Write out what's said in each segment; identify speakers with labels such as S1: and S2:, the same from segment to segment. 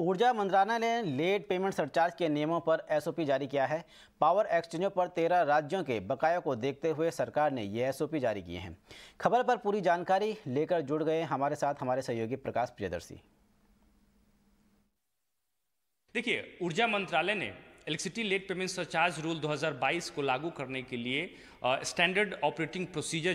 S1: ऊर्जा मंत्रालय ने लेट पेमेंट सरचार्ज के नियमों पर एसओपी जारी किया है पावर एक्सचेंजों पर तेरह राज्यों के बकायों को देखते हुए सरकार ने ये एसओपी जारी किए हैं खबर पर पूरी जानकारी लेकर जुड़ गए हमारे साथ हमारे सहयोगी प्रकाश प्रियदर्शी
S2: देखिए ऊर्जा मंत्रालय ने electricity late payment surcharge rule 2022 को लागू करने के लिए स्टैंडर्ड ऑपरेटिंग प्रोसीजर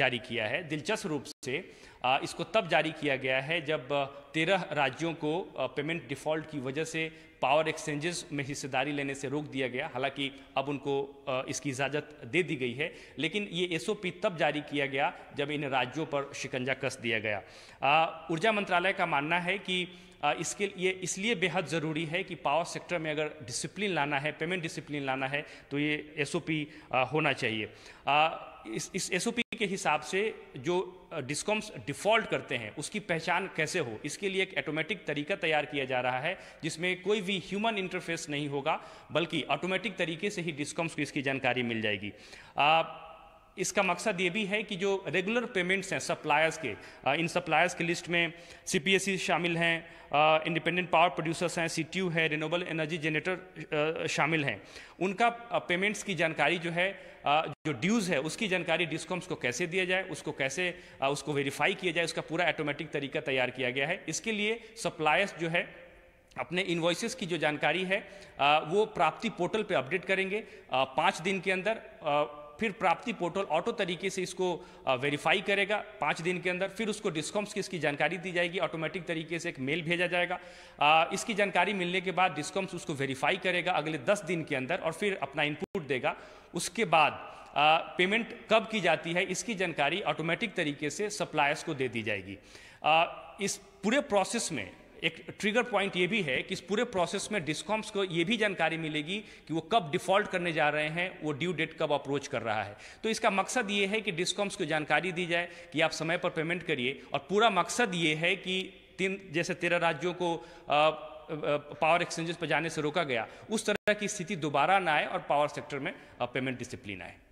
S2: जारी किया है दिलचस्प रूप से आ, इसको तब जारी किया गया है जब तेरह राज्यों को पेमेंट डिफॉल्ट की वजह से पावर एक्सचेंजेस में हिस्सेदारी लेने से रोक दिया गया हालांकि अब उनको इसकी इजाज़त दे दी गई है लेकिन ये एस तब जारी किया गया जब इन राज्यों पर शिकंजा कस दिया गया ऊर्जा मंत्रालय का मानना है कि इसके ये इसलिए बेहद ज़रूरी है कि पावर सेक्टर में अगर डिसिप्लिन लाना है पेमेंट डिसिप्लिन लाना है तो ये एस होना चाहिए इस इस एसओपी के हिसाब से जो डिस्कॉम्स डिफ़ॉल्ट करते हैं उसकी पहचान कैसे हो इसके लिए एक ऑटोमेटिक तरीका तैयार किया जा रहा है जिसमें कोई भी ह्यूमन इंटरफेस नहीं होगा बल्कि ऑटोमेटिक तरीके से ही डिस्कॉम्स को इसकी जानकारी मिल जाएगी आ, इसका मकसद ये भी है कि जो रेगुलर पेमेंट्स हैं सप्लायर्स के इन सप्लायर्स की लिस्ट में सी शामिल हैं इंडिपेंडेंट पावर प्रोड्यूसर्स हैं सी है रिनोबल एनर्जी जनरेटर शामिल हैं उनका पेमेंट्स की जानकारी जो है जो ड्यूज़ है उसकी जानकारी डिस्कॉम्स को कैसे दिया जाए उसको कैसे उसको वेरीफाई किया जाए उसका पूरा ऑटोमेटिक तरीका तैयार किया गया है इसके लिए सप्लायर्स जो है अपने इन्वाइसिस की जो जानकारी है वो प्राप्ति पोर्टल पे अपडेट करेंगे पाँच दिन के अंदर फिर प्राप्ति पोर्टल ऑटो तरीके से इसको वेरीफाई करेगा पाँच दिन के अंदर फिर उसको डिस्कॉम्स की इसकी जानकारी दी जाएगी ऑटोमेटिक तरीके से एक मेल भेजा जाएगा इसकी जानकारी मिलने के बाद डिस्कॉम्स उसको वेरीफाई करेगा अगले दस दिन के अंदर और फिर अपना इनपुट देगा उसके बाद पेमेंट कब की जाती है इसकी जानकारी ऑटोमेटिक तरीके से सप्लायर्स को दे दी जाएगी इस पूरे प्रोसेस में एक ट्रिगर पॉइंट ये भी है कि इस पूरे प्रोसेस में डिस्कॉम्स को ये भी जानकारी मिलेगी कि वो कब डिफॉल्ट करने जा रहे हैं वो ड्यू डेट कब अप्रोच कर रहा है तो इसका मकसद ये है कि डिस्कॉम्स को जानकारी दी जाए कि आप समय पर पेमेंट करिए और पूरा मकसद ये है कि तीन जैसे तेरह राज्यों को पावर एक्सचेंजेस पर जाने से रोका गया उस तरह की स्थिति दोबारा ना आए और पावर सेक्टर में पेमेंट डिसिप्लिन आए